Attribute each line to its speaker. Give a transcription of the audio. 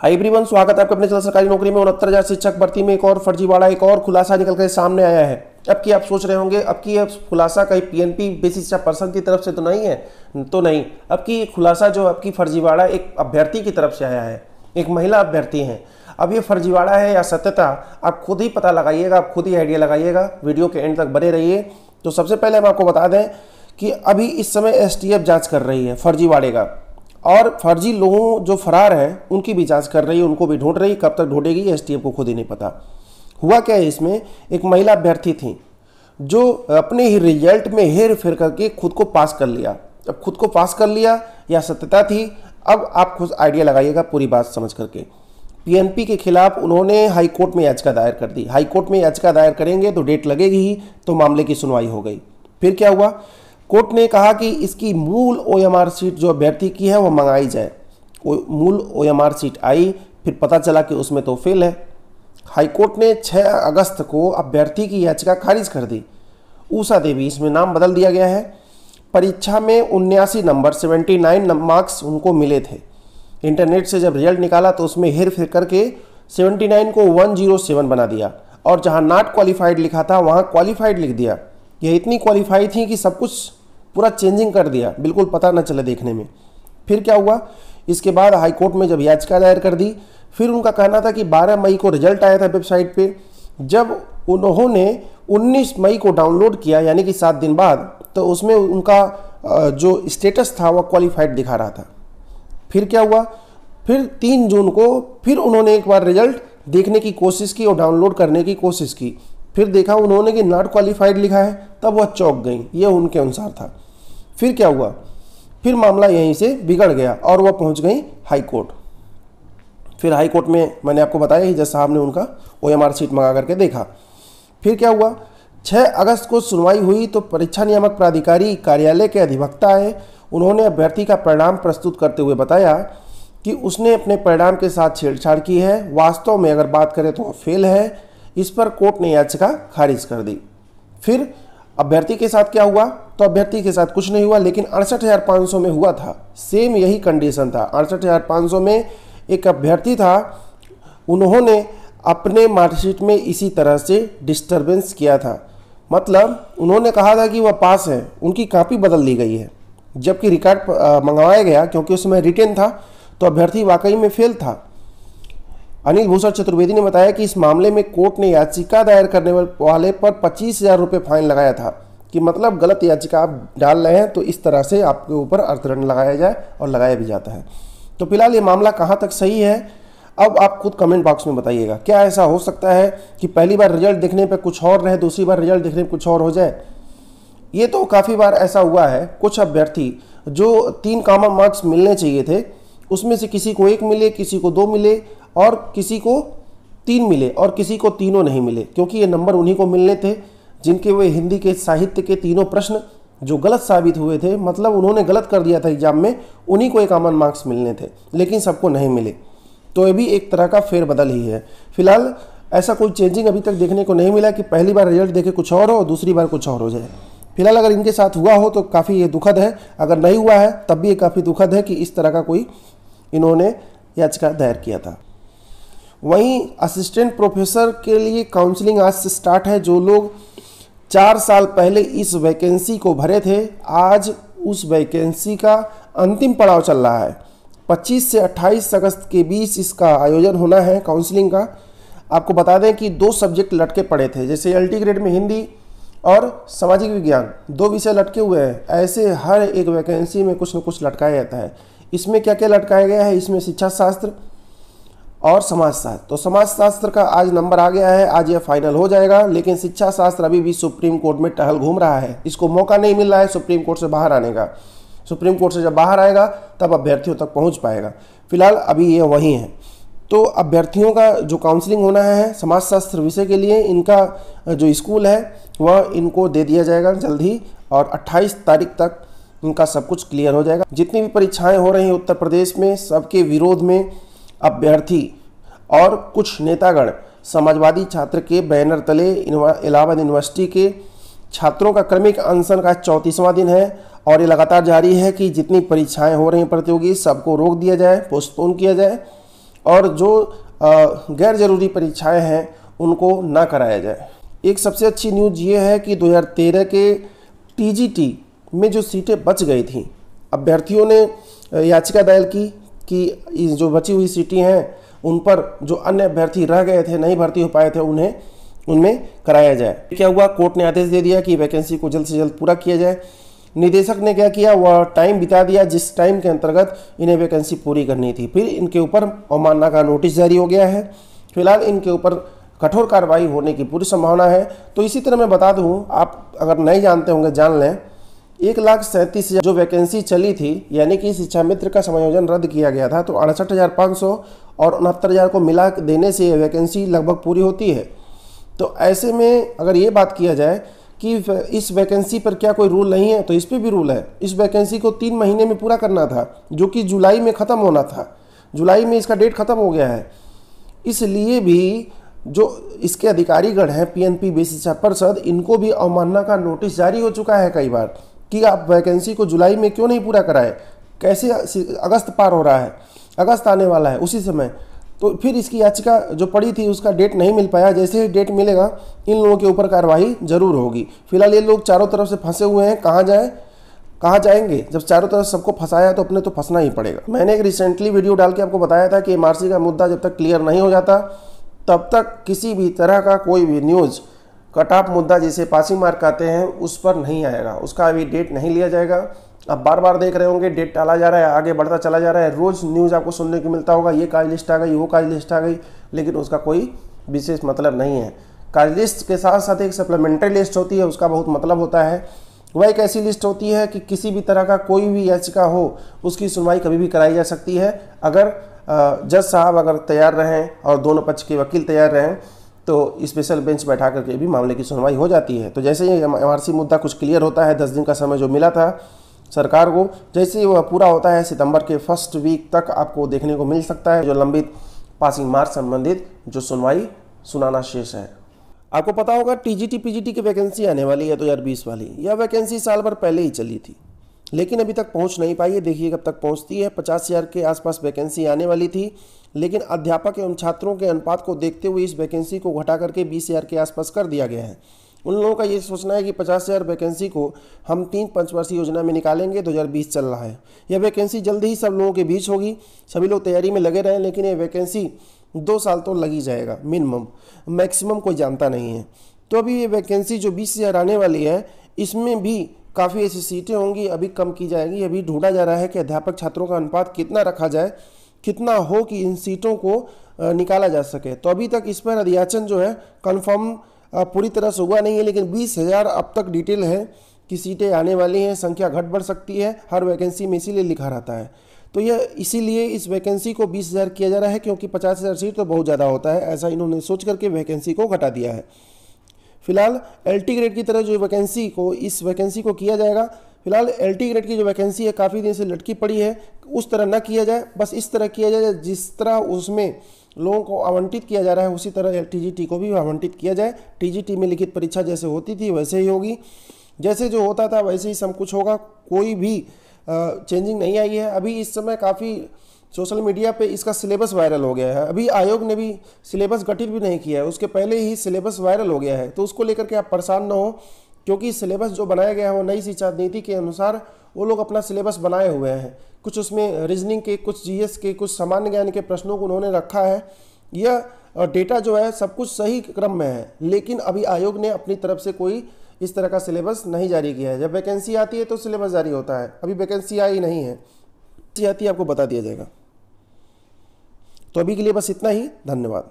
Speaker 1: high everyone स्वागत है आपके अपने सरकारी नौकरी में उनहत्तर हज़ार शिक्षक भर्ती में एक और फर्जीवाड़ा एक और खुलासा निकल कर सामने आया है अब की आप सोच रहे होंगे अब की अब खुलासा कहीं पीएनपी बेसिस या पर्सन की तरफ से तो नहीं है तो नहीं अब की खुलासा जो अब की फर्जीवाड़ा एक अभ्यर्थी की तरफ से आया है एक महिला अभ्यर्थी हैं अब ये फर्जीवाड़ा है या सत्यता आप खुद ही पता लगाइएगा आप खुद ही आइडिया लगाइएगा वीडियो के एंड तक बने रहिए तो सबसे पहले हम आपको बता दें कि अभी इस समय एफ जांच कर रही है फर्जीवाड़े का और फर्जी लोगों जो फरार हैं उनकी भी जांच कर रही है उनको भी ढूंढ रही कब तक ढूंढेगी एस को खुद ही नहीं पता हुआ क्या है इसमें एक महिला अभ्यर्थी थी जो अपने ही रिजल्ट में हेर फेर करके खुद को पास कर लिया अब खुद को पास कर लिया या सत्यता थी अब आप खुद आइडिया लगाइएगा पूरी बात समझ करके पीएनपी के खिलाफ उन्होंने हाईकोर्ट में याचिका दायर कर दी हाईकोर्ट में याचिका दायर करेंगे तो डेट लगेगी ही तो मामले की सुनवाई हो गई फिर क्या हुआ कोर्ट ने कहा कि इसकी मूल ओएमआर सीट जो अभ्यर्थी की है वो मंगाई जाए मूल ओएमआर सीट आई फिर पता चला कि उसमें तो फेल है हाई कोर्ट ने 6 अगस्त को अभ्यर्थी की याचिका खारिज कर दी ऊषा देवी इसमें नाम बदल दिया गया है परीक्षा में उन्यासी नंबर 79 मार्क्स उनको मिले थे इंटरनेट से जब रिजल्ट निकाला तो उसमें हेर फिर करके सेवेंटी को वन बना दिया और जहाँ नॉट क्वालिफाइड लिखा था वहाँ क्वालिफाइड लिख दिया यह इतनी क्वालिफाई थी कि सब कुछ पूरा चेंजिंग कर दिया बिल्कुल पता न चले देखने में फिर क्या हुआ इसके बाद हाईकोर्ट में जब याचिका दायर कर दी फिर उनका कहना था कि 12 मई को रिजल्ट आया था वेबसाइट पे जब उन्होंने 19 मई को डाउनलोड किया यानी कि सात दिन बाद तो उसमें उनका जो स्टेटस था वह क्वालिफाइड दिखा रहा था फिर क्या हुआ फिर तीन जून को फिर उन्होंने एक बार रिजल्ट देखने की कोशिश की और डाउनलोड करने की कोशिश की फिर देखा उन्होंने कि नॉट क्वालिफाइड लिखा है तब वह चौंक गई ये उनके अनुसार था फिर क्या हुआ फिर मामला यहीं से बिगड़ गया और वह पहुंच गई हाई कोर्ट फिर हाई कोर्ट में मैंने आपको बताया ही जज साहब ने उनका ओ एम आर सीट मंगा करके देखा फिर क्या हुआ 6 अगस्त को सुनवाई हुई तो परीक्षा नियामक प्राधिकारी कार्यालय के अधिवक्ता है उन्होंने अभ्यर्थी का परिणाम प्रस्तुत करते हुए बताया कि उसने अपने परिणाम के साथ छेड़छाड़ की है वास्तव में अगर बात करें तो वह फेल है इस पर कोर्ट ने याचिका खारिज कर दी फिर अभ्यर्थी के साथ क्या हुआ तो अभ्यर्थी के साथ कुछ नहीं हुआ लेकिन अड़सठ में हुआ था सेम यही कंडीशन था अड़सठ में एक अभ्यर्थी था उन्होंने अपने मार्कशीट में इसी तरह से डिस्टरबेंस किया था मतलब उन्होंने कहा था कि वह पास है उनकी कापी बदल दी गई है जबकि रिकॉर्ड मंगवाया गया क्योंकि उसमें रिटेन था तो अभ्यर्थी वाकई में फेल था अनिल भूषण चतुर्वेदी ने बताया कि इस मामले में कोर्ट ने याचिका दायर करने वाले पर पच्चीस हज़ार रुपये फाइन लगाया था कि मतलब गलत याचिका आप डाल रहे हैं तो इस तरह से आपके ऊपर अर्थदंड लगाया जाए और लगाया भी जाता है तो फिलहाल ये मामला कहाँ तक सही है अब आप खुद कमेंट बॉक्स में बताइएगा क्या ऐसा हो सकता है कि पहली बार रिजल्ट देखने पर कुछ और रहे दूसरी बार रिजल्ट देखने पर कुछ और हो जाए ये तो काफ़ी बार ऐसा हुआ है कुछ अभ्यर्थी जो तीन कामन मार्क्स मिलने चाहिए थे उसमें से किसी को एक मिले किसी को दो मिले और किसी को तीन मिले और किसी को तीनों नहीं मिले क्योंकि ये नंबर उन्हीं को मिलने थे जिनके वे हिंदी के साहित्य के तीनों प्रश्न जो गलत साबित हुए थे मतलब उन्होंने गलत कर दिया था एग्जाम में उन्हीं को एक अमन मार्क्स मिलने थे लेकिन सबको नहीं मिले तो ये भी एक तरह का फेरबदल ही है फिलहाल ऐसा कोई चेंजिंग अभी तक देखने को नहीं मिला कि पहली बार रिजल्ट देखे कुछ और हो और दूसरी बार कुछ और हो जाए फिलहाल अगर इनके साथ हुआ हो तो काफ़ी ये दुखद है अगर नहीं हुआ है तब भी ये काफ़ी दुखद है कि इस तरह का कोई इन्होंने याचिका दायर किया था वहीं असिस्टेंट प्रोफेसर के लिए काउंसलिंग आज से स्टार्ट है जो लोग चार साल पहले इस वैकेंसी को भरे थे आज उस वैकेंसी का अंतिम पड़ाव चल रहा है 25 से 28 अगस्त के बीच इसका आयोजन होना है काउंसलिंग का आपको बता दें कि दो सब्जेक्ट लटके पड़े थे जैसे एल ग्रेड में हिंदी और सामाजिक विज्ञान दो विषय लटके हुए हैं ऐसे हर एक वैकेंसी में कुछ न कुछ लटकाया जाता है इसमें क्या क्या लटकाया गया है इसमें शिक्षा शास्त्र और समाजशास्त्र तो समाजशास्त्र का आज नंबर आ गया है आज यह फाइनल हो जाएगा लेकिन शिक्षा शास्त्र अभी भी सुप्रीम कोर्ट में टहल घूम रहा है इसको मौका नहीं मिल रहा है सुप्रीम कोर्ट से बाहर आने का सुप्रीम कोर्ट से जब बाहर आएगा तब अभ्यर्थियों तक पहुंच पाएगा फिलहाल अभी ये वही है तो अभ्यर्थियों का जो काउंसलिंग होना है समाजशास्त्र विषय के लिए इनका जो स्कूल है वह इनको दे दिया जाएगा जल्द ही और 28 तारीख तक इनका सब कुछ क्लियर हो जाएगा जितनी भी परीक्षाएं हो रही हैं उत्तर प्रदेश में सबके विरोध में अभ्यर्थी और कुछ नेतागण समाजवादी छात्र के बैनर तले इलाहाबाद यूनिवर्सिटी के छात्रों का क्रमिक अनशन का चौंतीसवां दिन है और ये लगातार जारी है कि जितनी परीक्षाएं हो रही हैं प्रतियोगी सबको रोक दिया जाए पोस्टपोन किया जाए और जो गैर जरूरी परीक्षाएं हैं उनको ना कराया जाए एक सबसे अच्छी न्यूज ये है कि 2013 के टीजीटी में जो सीटें बच गई थी अभ्यर्थियों ने याचिका दायर की कि जो बची हुई सीटें हैं उन पर जो अन्य अभ्यर्थी रह गए थे नहीं भर्ती हो पाए थे उन्हें उनमें कराया जाए क्या हुआ कोर्ट ने आदेश दे दिया कि वैकेंसी को जल्द से जल्द पूरा किया जाए निदेशक ने क्या किया वह टाइम बिता दिया जिस टाइम के अंतर्गत इन्हें वैकेंसी पूरी करनी थी फिर इनके ऊपर अवमानना का नोटिस जारी हो गया है फिलहाल इनके ऊपर कठोर कार्रवाई होने की पूरी संभावना है तो इसी तरह मैं बता दूँ आप अगर नहीं जानते होंगे जान लें एक लाख सैंतीस हज़ार जो वैकेंसी चली थी यानी कि शिक्षा मित्र का समायोजन रद्द किया गया था तो अड़सठ हज़ार पाँच सौ और उनहत्तर हज़ार को मिला देने से यह वैकेंसी लगभग पूरी होती है तो ऐसे में अगर ये बात किया जाए कि इस वैकेंसी पर क्या कोई रूल नहीं है तो इस पर भी रूल है इस वैकेंसी को तीन महीने में पूरा करना था जो कि जुलाई में ख़त्म होना था जुलाई में इसका डेट ख़त्म हो गया है इसलिए भी जो इसके अधिकारीगण हैं पीएनपी बी शिक्षा परिषद इनको भी अवमानना का नोटिस जारी हो चुका है कई बार कि आप वैकेंसी को जुलाई में क्यों नहीं पूरा कराए कैसे अगस्त पार हो रहा है अगस्त आने वाला है उसी समय तो फिर इसकी याचिका जो पड़ी थी उसका डेट नहीं मिल पाया जैसे ही डेट मिलेगा इन लोगों के ऊपर कार्रवाई जरूर होगी फिलहाल ये लोग चारों तरफ से फंसे हुए हैं कहाँ जाएँ कहाँ जाएंगे जब चारों तरफ सबको फंसाया तो अपने तो फंसना ही पड़ेगा मैंने एक रिसेंटली वीडियो डाल के आपको बताया था कि एम का मुद्दा जब तक क्लियर नहीं हो जाता तब तक किसी भी तरह का कोई भी न्यूज़ कट ऑफ मुद्दा जिसे पासिंग मार्क आते हैं उस पर नहीं आएगा उसका अभी डेट नहीं लिया जाएगा आप बार बार देख रहे होंगे डेट टाला जा रहा है आगे बढ़ता चला जा रहा है रोज़ न्यूज़ आपको सुनने को मिलता होगा ये काज लिस्ट आ गई वो काज लिस्ट आ गई लेकिन उसका कोई विशेष मतलब नहीं है काज लिस्ट के साथ साथ एक सप्लीमेंट्री लिस्ट होती है उसका बहुत मतलब होता है वह एक ऐसी लिस्ट होती है कि किसी भी तरह का कोई भी याचिका हो उसकी सुनवाई कभी भी कराई जा सकती है अगर जज साहब अगर तैयार रहें और दोनों पक्ष के वकील तैयार रहें तो स्पेशल बेंच बैठा करके भी मामले की सुनवाई हो जाती है तो जैसे ही एम मुद्दा कुछ क्लियर होता है दस दिन का समय जो मिला था सरकार को जैसे ही वह पूरा होता है सितंबर के फर्स्ट वीक तक आपको देखने को मिल सकता है जो लंबित पासिंग मार्क संबंधित जो सुनवाई सुनाना शेष है आपको पता होगा टीजीटी पीजीटी की वैकेंसी आने वाली है दो हज़ार बीस वाली यह वैकेंसी साल भर पहले ही चली थी लेकिन अभी तक पहुंच नहीं पाई है देखिए कब तक पहुंचती है पचास हज़ार के आसपास वैकेंसी आने वाली थी लेकिन अध्यापक एवं छात्रों के अनुपात को देखते हुए इस वैकेंसी को घटा करके बीस हज़ार के आसपास कर दिया गया है उन लोगों का ये सोचना है कि पचास हज़ार वैकेंसी को हम तीन पंचवर्षीय योजना में निकालेंगे 2020 चल रहा है यह वैकेंसी जल्द ही सब लोगों के बीच होगी सभी लोग तैयारी में लगे रहें लेकिन ये वैकेंसी दो साल तो लगी जाएगा मिनिमम मैक्सिमम कोई जानता नहीं है तो अभी ये वैकेंसी जो बीस हज़ार आने वाली है इसमें भी काफ़ी ऐसी सीटें होंगी अभी कम की जाएंगी अभी ढूंढा जा रहा है कि अध्यापक छात्रों का अनुपात कितना रखा जाए कितना हो कि इन सीटों को निकाला जा सके तो अभी तक इस पर अधियाचन जो है कन्फर्म पूरी तरह से हुआ नहीं है लेकिन बीस हज़ार अब तक डिटेल है कि सीटें आने वाली हैं संख्या घट बढ़ सकती है हर वैकेंसी में इसीलिए लिखा रहता है तो यह इसीलिए इस वैकेंसी को बीस हज़ार किया जा रहा है क्योंकि पचास हज़ार सीट तो बहुत ज़्यादा होता है ऐसा इन्होंने सोच करके वैकेंसी को घटा दिया है फिलहाल एल ग्रेड की तरह जो वैकेंसी को इस वैकेंसी को किया जाएगा फिलहाल एल ग्रेड की जो वैकेंसी है काफ़ी दिन से लटकी पड़ी है उस तरह ना किया जाए बस इस तरह किया जाए जिस तरह उसमें लोगों को आवंटित किया जा रहा है उसी तरह टी को भी आवंटित किया जाए टी में लिखित परीक्षा जैसे होती थी वैसे ही होगी जैसे जो होता था वैसे ही सब कुछ होगा कोई भी चेंजिंग नहीं आई है अभी इस समय काफ़ी सोशल मीडिया पे इसका सिलेबस वायरल हो गया है अभी आयोग ने भी सिलेबस गठित भी नहीं किया है उसके पहले ही सिलेबस वायरल हो गया है तो उसको लेकर के आप परेशान ना हो क्योंकि सिलेबस जो बनाया गया है वो नई शिक्षा नीति के अनुसार वो लोग अपना सिलेबस बनाए हुए हैं कुछ उसमें रीजनिंग के कुछ जी के कुछ सामान्य ज्ञान के प्रश्नों को उन्होंने रखा है यह डेटा जो है सब कुछ सही क्रम में है लेकिन अभी आयोग ने अपनी तरफ से कोई इस तरह का सिलेबस नहीं जारी किया है जब वैकेंसी आती है तो सिलेबस जारी होता है अभी वैकेंसी आई नहीं है आती है आपको बता दिया जाएगा तो अभी के लिए बस इतना ही धन्यवाद